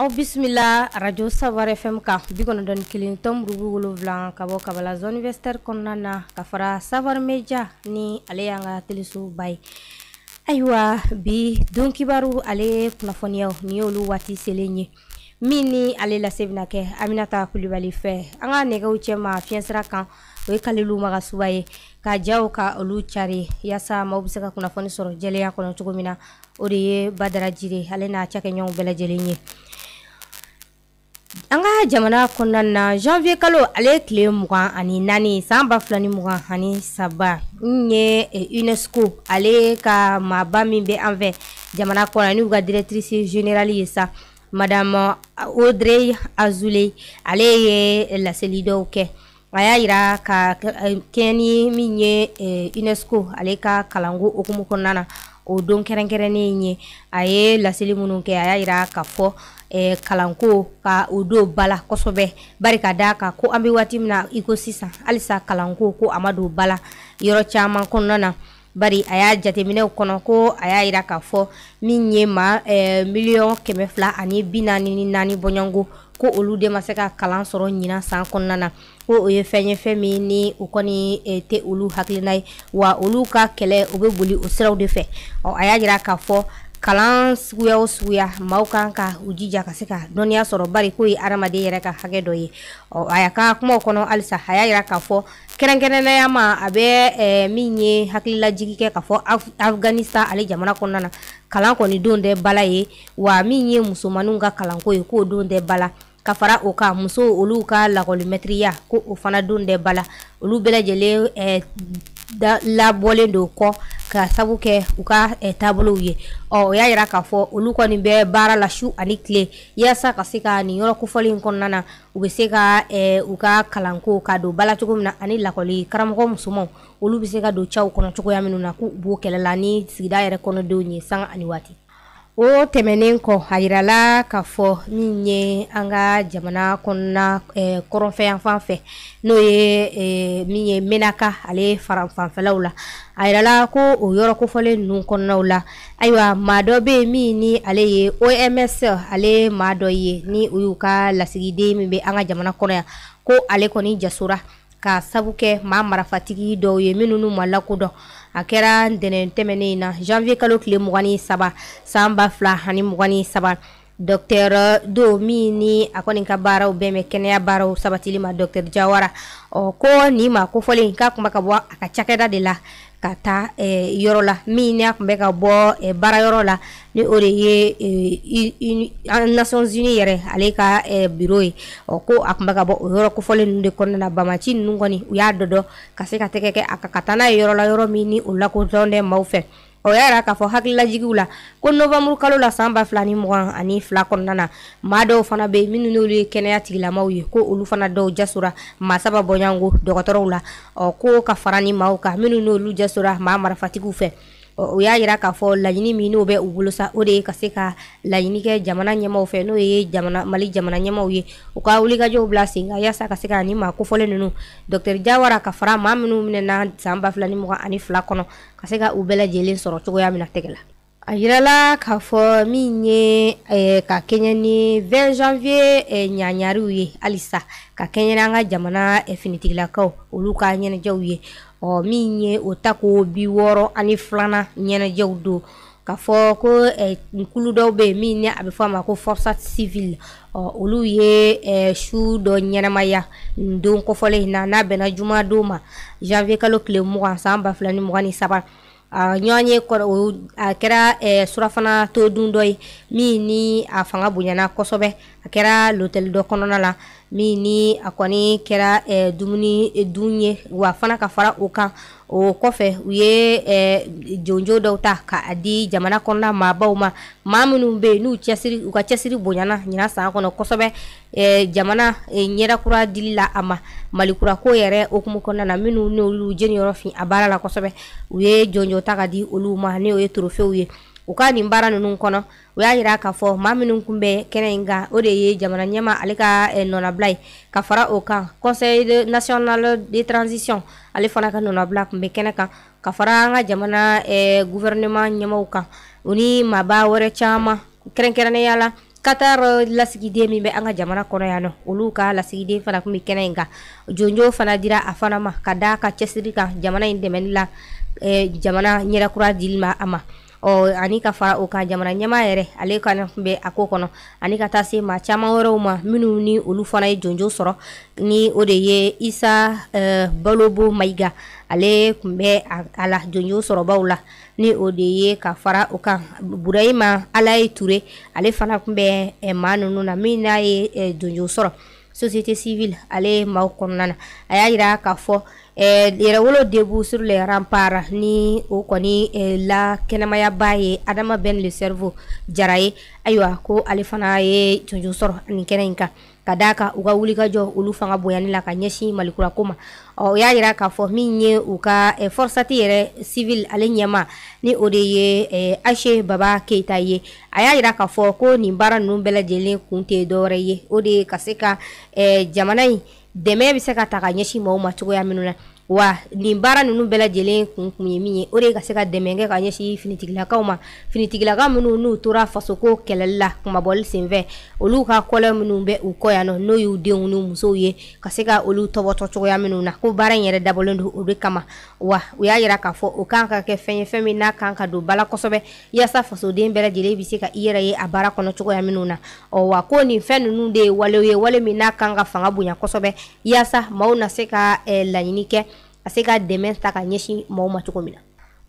aw bisimila arajo sabar fm kan bi kɔnɔdɔni kelen tɔnburubu wolonfila ka bɔ kabala zone universitɛri kɔnɔna na ka fara sabar meja ni ale y'an ka teleso ba ye ayiwa bi don kibaru ale kunnafoniyaw ni y'olu waati selen ye min ni ale lase bena kɛ aminata kulibali fɛ an ka nɛgɛw cɛma fiɲɛsira kan o ye kalilu magasuba ye ka jaw ka olu cari yaasa maw be se ka kunnafoni sɔrɔ jɛlenya kɔnɔ cogo min na o de ye badaraji de ale n'a cakɛɲɔgɔnw bɛɛ lajɛlen ye an ka jamana kɔnɔna na janvier kalo ale tile mugan ani naani san ba fila ni mugan ani saba n ye eh, unesco ale ka maaba min bɛ an fɛ jamana kɔnɔ n'u ka directrice générale ye sa madame ah, audrey azule ale ye eh, laseli dɔw kɛ a y'a yira ka eh, kɛɲɛ ni min ye unesco ale ka kalanko hokumu kɔnɔna na o don kɛrɛnkɛrɛnnen ye a ye laseli minnu kɛ a y'a yira ka fɔ eh, kalanko ka o don ba la kosɛbɛ bari ka daa kan ko an be waati min na i ko sisan halisa kalanko ko a ma don ba la yɔrɔ caaman kɔnɔna na bari a y'a jateminɛw kɔnɔ ko a y'a yira k'a fɔ min ye ma eh, miliyɔn kɛmɛ fila ani bi naani ni naani bɔɲɔngo ko olu de ma se eh, ka kalan sɔrɔ ɲina san kɔnɔna na ko o ye fɛn ye fɛn min ni o kɔni e, tɛ olu hakilina ye wa olu ka kɛlɛ o bɛ boli o siraw de fɛ ɔ a y'a yira k'a fɔ kalan suguya o suguya maw kan ka u jija ka se ka dɔnniya sɔrɔ bari ko ye adamaden yɛrɛ ka hakɛ dɔ ye ɔ a y'a ka kumaw kɔnɔ halisa a y'a yira k'a fɔ kɛrɛnkɛrɛnnenya ma a bɛ min ye hakililajigi kɛ k'a fɔ afganistan ale jamana kɔnɔna na kalan kɔni don tɛ bala ye wa min ye musomaninw ka kalanko ye k'o don tɛ bala ka fara o kan muso olu ka lakɔlimɛtiriya ko o fana don tɛ bala olu bɛɛ lajɛlen e, labɔlen do kɔ ka sabu kɛ u ka eh, taabolow ye ɔ o y'a yira k'a fɔ olu kɔni bɛ baara la su ani tile yaasa ka se ka nin yɔrɔ kofɔli kɔnɔna na u bɛ se ka u ka kalanko ka don bala cogo min na ani lakɔli karamɔgɔ musomanw olu bɛ se ka don caw kɔnɔ cogoya minnu na k'u b'o kɛlɛ la ni sigida yɛrɛ kɔnɔdenw ye sanga ani waati o tɛmɛnen kɔ a yirala k'a fɔ min ye an ka jamana kɔnɔna eh, kɔrɔnfɛyan fɛ n'o ye eh, min ye menaka ale faran la a yirala ko o yɔrɔ kofɔlen ninnu kɔnɔnaw la ayiwa maa dɔ bɛ min ni ale ye oms ale ma dɔ ye ni o y'u ka lasigiden min be an ka jamana kɔnɔya ko ale kɔni jasora ka sabu kɛ ma marafatigi dɔw ye minnu n'u ma lakodɔn a kɛra ntɛnɛn tɛmɛne na janvier kalo tile mugani saba san ba fila ani mugani saba dɔktɛr do min ni a kɔni ka baaraw bɛn mɛ kɛnɛya baaraw sabatili ma dɔktɛr jawara ɔ ko ni ma kofɔlen k'a kuma ka bɔ a ka cakɛda de la ka taa eh, yɔrɔ la min n'a tun bɛ ka bɔ eh, baarayɔrɔ la ni o de ye eh, Nations Unies yɛrɛ ale ka bureau ye ko a tun bɛ ka bɔ o yɔrɔ kofɔlen ninnu de kɔnɔna na bamaci ninnu kɔni u y'a dɔ ka se ka tɛgɛ kɛ a kan ka taa n'a ye yɔrɔ la yɔrɔ min ni o lakodɔnnen bɛ fɛ o y'a yira k'a fɔ hakililajigiw la ko novanmuru kalo la saan ba fila ni mugan ani fila kɔnɔna na maa dɔw fana be minnu n'olu ye kɛnɛya tigilamaw ye ko olu fana dɔw jasora ma saba bɔɲango dɔgɔtɔrɔw la ɔ ko ka fara ni maw kan minnu n'olu jasora ma marafatigiw fɛ o y'a yira k'a fɔ laɲini min n'o bɛ u bolo sa o de ye ka se ka laɲini kɛ jamana ɲɛmaw fɛ n'o ye jamana mali jamana ɲɛmaw ye u ka wulikajɔw bila sen kan yaasa ka se ka ni maa kofɔlen ninnu dɔktɛr jawara ka fara maa minnu minɛna san ba fila ni mɔgɔ ani fila kɔnɔ ka se ka u bɛɛ lajɛlen sɔrɔ cogoya min na tɛgɛ la a yirala k'a fɔ min ye ka kɛɲɛ ni 20 janvier eh, ɲaɲariw ye halisa ka kɛɲɛ an ka jamana eh, finitigilakaw olu ka ɲɛnajɛw ye ɔ min ye o ta ko bi wɔɔrɔ ani filanan ɲɛnajɛw don k'a fɔ ko nkulu dɔw bɛ yen min ni a bɛ fɔ a ma ko forsa civil ɔ olu ye su dɔ ɲɛnamaya nin don kɔfɔlen in na n'a bɛnna juma don ma janvier kalo tile mugan san ba fila ni mugan ni saba ɲɔgɔn ye kɔrɔ o a kɛra surafana to dun dɔ ye min ni a fanga bonyana kosɛbɛ a kɛra lotɛli dɔ kɔnɔna la min ni a kɔni kɛra eh, dumuni dun ye wa fana ka fara o kan o kɔfɛ u ye eh, jonjo dɔw ta k'a di jamana kɔnɔna maabaw ma maa minnu be yen n'u cɛsiri u ka cɛsiri bonyana ɲina san kɔnɔ kosɛbɛ eh, jamana ɲɛdakura dili la a ma malikurako yɛrɛ okumu kɔnɔna na minnu n'olu jeniyɔrɔ fin a baara la kosɛbɛ u ye jonjo ta ka di olu ma ni o ye torofew ye u ka nin baara ninnu kɔnɔ u y'a yira k'a fɔ maa minnu kun bɛ kɛnɛ in kan o de ye jamana ɲɛma ale eh, ka nɔnabila ye ka fara o kan conseil national de transition ale eh, eh, fana ka nɔnabila kun bɛ kɛnɛ kan ka fara an ka jamana gouvernement ɲɛmaw kan u ni maaba wɛrɛ caaman kɛrɛnkɛrɛnnenya la katar lasigiden min bɛ an ka jamana kɔnɔ yan nɔ olu ka lasigiden fana kun bɛ kɛnɛ in kan jonjo fana dira a fana ma ka da ka cɛsiri kan jamana in dɛmɛli la jamana ɲɛrɛkura dili ma a ma ɔ ani ka fara o kan jamana ɲɛma yɛrɛ ale kana bɛ a ko kɔnɔ ani ka taa se ma caaman wɛrɛw ma minnu ni olu fana ye jonjo sɔrɔ ni o de ye isa uh, eh, balobo maiga ale kun bɛ a la jonjo sɔrɔbaw la ni o de ye ka fara o kan burahima ala ye ture ale fana kun bɛ eh, ma nunu na min n'a ye eh, jonjo sɔrɔ société civile ale maw kɔnɔna a y'a yira k'a fɔ yɛrɛwolo eh, debu sur le rampart ni o kɔni eh, la la ba ye adama ben le cerveau jara ye ayiwa ko ale fana ye eh, jɔnjɔn sɔrɔ ani kɛnɛ in kan kadaka uka kan u ka olu fanga bonyani la ka ɲɛsin malikurako o y'a yira k'a fɔ min ye u ka eh, yɛrɛ civil ale ɲɛma ni o de ye eh, ashe baba keita ye a eh, y'a yira k'a fɔ ko nin baara ninnu bɛɛ kunte kun tɛ dɔwɛrɛ ye o de ka se ka eh, jamana in dɛmɛ bɛ se ka ta ka ɲɛsin mɔgɔw ma cogoya wa nin baara nunu bɛɛ lajɛlen kun kun ye min ye o de ka se ka dɛmɛ kɛ ka ɲɛsin finitigilakaw ma finitigilaka minnu n'u tora fasoko kɛlɛli la kumabɔli senfɛ olu ka kɔlɛ minnu bɛ u kɔ yan nɔ n'o y'u denw n'u musow ye ka se ka olu tɔbɔtɔ cogoya minnu na ko baara in yɛrɛ dabɔlen don o de kama wa u y'a yira k'a fɔ o kan ka kɛ fɛn ye fɛn min n'a kan ka don bala kosɛbɛ yaasa fasoden bɛɛ lajɛlen bi se ka i yɛrɛ ye a baara kɔnɔ cogoya minnu na ɔ wa ko nin fɛn ninnu de ye walew ye wale min n'a kan ka fanga bonya kosɛbɛ yaasa maw na se ka eh, laɲini kɛ ka se ka dɛmɛ ta ka ɲɛsin maaw ma cogo min na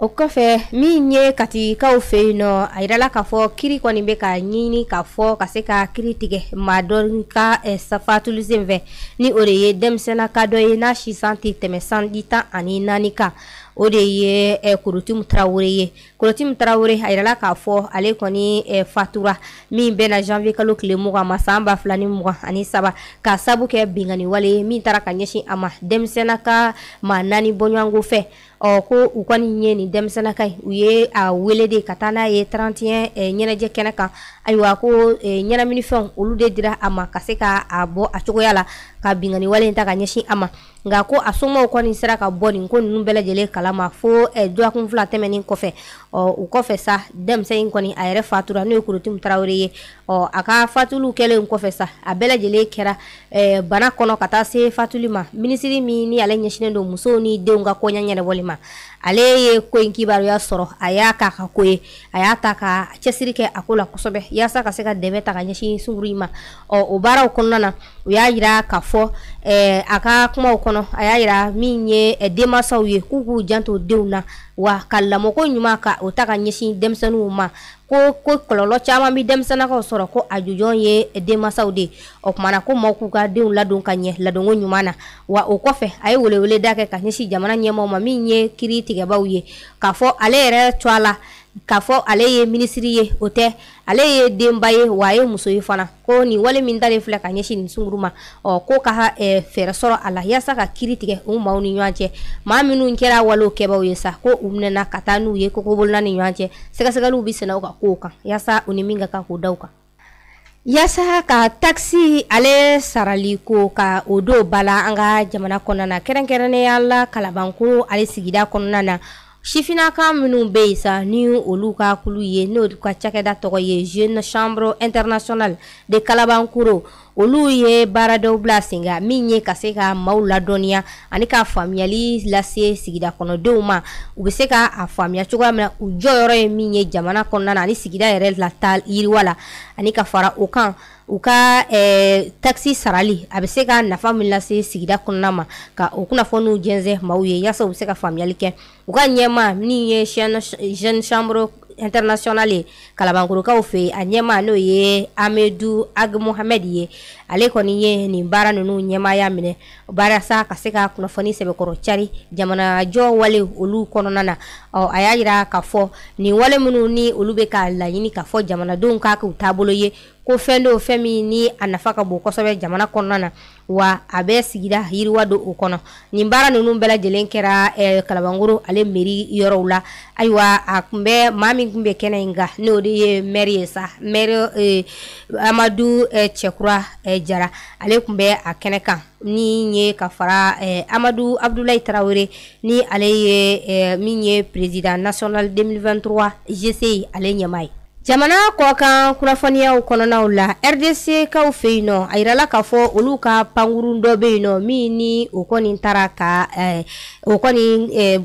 o kɔfɛ min ye katikaw fɛ yen nɔ a yirala k'a fɔ kiri kɔni bɛ ka ɲini k'a fɔ ka se ka kiri tigɛ maa dɔ ka eh, sen fɛ ni o de ye denmisɛnna ka dɔ ye n'a si tɛ tɛmɛ san di tan ani naani kan o eh, korotimu tarawure ye korotimu tarawure k'a fɔ ale kɔni eh, fatura min bɛna janvier kalo tile mugan ma san ba fila ni mugan ani saba k'a sabu kɛ bingani wale min taara ka ɲɛsin a ma denmisɛnna ka ma naani bɔɲɔgɔnko fɛ ɔ ko u kɔni ye nin denmisɛnna ka u ye a wele de ka e, taa e, n'a ye 31 eh, ɲɛnajɛ kɛnɛ kan ayiwa ko eh, ɲɛnaminifɛnw olu de dira a ma ka se ka a bɔ a cogoya la ka bingani wale ta ka ɲɛsin a ma nka ko a somaw kɔni sera ka bɔ nin ko ninnu bɛɛ lajɛlen kalama fo dɔgɔkun fila tɛmɛnen kɔfɛ o kɔfɛ sa denmisɛn kɔni a yɛrɛ fatura n'o ye kurutumu tarawre ye ɔ a ka fatuliw kɛlen kɔfɛ sa a bɛɛ lajɛlen kɛra eh, bana kɔnɔ ka taa se fatuli ma minisiri min ni ale ɲɛsinnen do musow ni denw ka koɲa ɲɛnabɔli ma ale ye ko in kibaruya sɔrɔ a y'a k'a ka ko ye a y'a ta ka cɛsiri kɛ a ko la kosɛbɛ yaasa ka se ka dɛmɛ ta ka ɲɛsin sunguru in ma ɔ o baaraw kɔnɔna na u y'a yira k'a fɔ eh, a ka kumaw kɔnɔ a y'a yira min ye eh, ye k'u k'u janto denw na wa ka lamɔko ɲuman ka o ta ka ɲɛsin denmisɛnninw ma ko ko kɔlɔlɔ caman bi denmisɛnnakaw sɔrɔ ko a jujɔn ye denmansaw de o kumana ko maw k'u ka denw ladon ka ɲɛ ladonko ɲuman na wa o kɔfɛ a ye welewele da kɛ ka ɲɛsin jamana ɲɛmaw ma min ye kiri tigɛbaw ye k'a fɔ ale yɛrɛ cɔ a la k'a fɔ ale ye minisiri ye o tɛ ale ye denba ye wa a ye muso ye fana ko nin wale min dalen filɛ ka ɲɛsin nin sunguru ma ɔ ko ka fɛɛrɛ sɔrɔ a la yaasa ka kiri tigɛ u maw ni ɲɔgɔn cɛ maa minnu kɛra walew kɛbaw ye sa ko u minɛna ka taa n'u ye kokobolona ni ɲɔgɔn cɛ sɛgɛsɛgɛliw bi sɛnɛ u ka kow kan yaasa u ni min ka kan k'o daw kan yaasa ka takisi ale sarali ko ka o do ba an ka jamana kɔnɔna na kɛrɛnkɛrɛnnenya la kalabankoro ale sigida kɔnɔna na sifinaka minnu bɛ yen sa ni olu ka kulu ye n'o ka cakɛda tɔgɔ ye jeune chambre international de kalabankoro olu ye baara dɔw bila sen kan min ye ka se ka maaw ladɔnniya ani ka faamuyali lase sigida kɔnɔdenw ma u bɛ se ka a faamuya cogoya min na u jɔyɔrɔ ye min ye jamana kɔnɔna na ani sigida yɛrɛ la yiriwa la ani ka fara o kan u ka eh, taxi sarali a bɛ se ka nafa min lase sigida kɔnɔna ma ka o kunnafoniw jɛnsɛn maaw ye yaasa u bɛ se ka faamuyali kɛ u ka ɲɛma min ye jeune chambre international ye kalabankorokaw fɛ a ɲɛma n'o ye amedu ag mohamɛd ye ale kɔni ye nin baara ninnu ɲɛmaya minɛ baarasa ka se ka kunnafoni sɛbɛkɔrɔ cari jamanajɔ wale olu kɔnɔna na ɔ a y'a yira k'a fɔ nin wale minnu ni olu bɛ ka laɲini k'a fɔ jamanadenw k'a k'u taabolo ye ko fɛn do fɛn min ni a nafa ka bon kosɛbɛ jamana kɔnɔna na wa a bɛ sigida yiriwa do o kɔnɔ nin baara ninnu bɛɛ lajɛlen kɛra eh, kalabangoro ale meri yɔrɔw la ayiwa a kun bɛ maa min kun bɛ kɛnɛ in n'o de ye mɛri ye sa mɛri eh, amadu eh, cɛkura eh, jara ale kun bɛ a kɛnɛ kan ni ye ka fara eh, amadu abdulayi tarawere ni ale ye eh, min ye président national 2023 gc ale ɲɛma ye jamana kɔkan kunnafoniyaw kɔnɔnaw la rdc kaw fɛ yen nɔ a yirala k'a fɔ olu ka pankurun dɔ bɛ yen nɔ min ni o kɔni tara ka eh, o kɔni eh,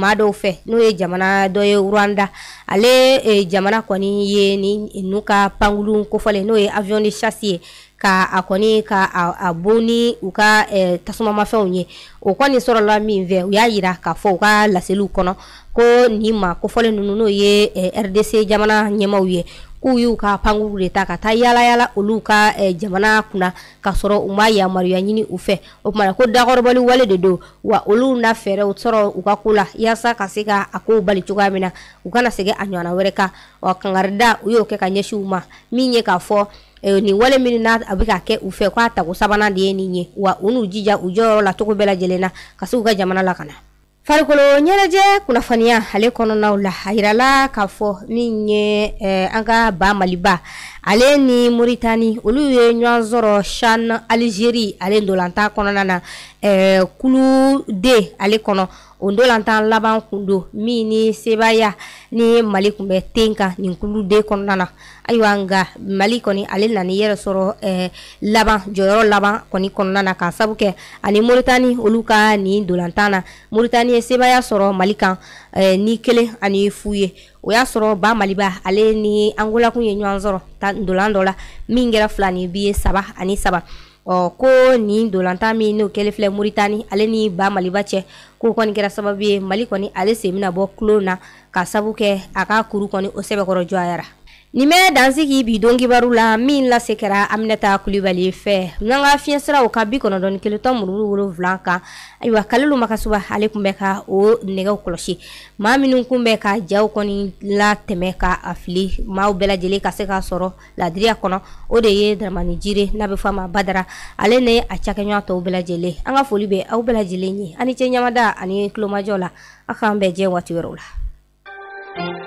ma dɔw fɛ n'o ye jamana dɔ ye rwanda ale eh, jamana kɔni ye ni nu ka pankurun kofɔlen n'o ye avion de chasse ye ka a kɔni ka a bon u ka tasumamafɛnw ye o kɔni sɔrɔla min fɛ u y'a yira k'a fɔ u ka laseliw kɔnɔ ko nin ma kofɔlen ninnu n'o ye rdc jamana ɲɛmaw ye k'u y'u ka pankuruw de ta ka taa yaalayala olu ka jamana kunna k'a sɔrɔ u ma yamaruya ɲini u fɛ o kumana ko dakɔrɔbɔli wale de don wa olu na fɛɛrɛw sɔrɔ u ka ko la yaasa ka se ka a kow bali cogoya min na u kana segin a ɲɔgɔnna wɛrɛ kan wa kangarida u y'o kɛ ka ɲɛsin u ma min ye k'a fɔ ni wale minu n'a a ke ka kɛ u fɛ k'a tago sabanan de ye ni ye wa u n'u jija u jɔyɔrɔ la cogo bɛɛ lajɛlen na ka jamana la ka farikolo ɲɛnajɛ kunnafoniya ale kɔnɔnaw la a yirala k'a fɔ min ye eh, an ka ba maliba ale ni muritani olu ye ɲɔgɔn sɔrɔ shan alizeri ale dolanta kɔnɔna na eh, kulu de ale kɔnɔ o dolantan laban kun do min ni sebaya ni mali kun bɛ ten kan nin kulu de kɔnɔna na ayiwa nga mali kɔni ale nani yɛrɛ sɔrɔ eh, laban jɔyɔrɔ laban kɔni kɔnɔna na k'a sabu kɛ ani moritani olu ka nin dolantan na moritani ye sebaya sɔrɔ mali kan eh, ni kelen ani fu ye o y'a sɔrɔ ba maliba ale ni angolakun ye ɲɔgɔn sɔrɔ dolan dɔ la min kɛra fila ni saba ani saba ɔ ko nin dolantan min n'o kɛlen filɛ muritani ale ni ba maliba cɛ k'o kɔni kɛra sababu ye mali kɔni ale sen bɛna bɔ kulon na ka sabu kɛ a ka kuru kɔni o sɛbɛkɔrɔ jɔyara nin bɛ dansi k'i bi don kibaru la min lase kɛra aminata kulibali fɛ n'an ka fiɲɛsiraw ka bi kɔnɔdɔni kelen tɔn murumuru wolonwula kan ayiwa kalilu makasuba ale kun bɛ ka o nɛgɛw kɔlɔsi maa minnu kun bɛ ka jaw kɔni latɛmɛ ka a fili maaw bɛɛ ka se k'a sɔrɔ ladiriya kɔnɔ o de ye dramani jire n'a bɛ fɔ a ma badara ale ni a cakɛɲɔgɔn tɔw bɛɛ lajɛlen an ka foli bɛ aw bɛɛ lajɛlen ye ani cɛ ɲamada ani tulomajɔ la aw k'an bɛɛ jɛ waati wɛrɛw la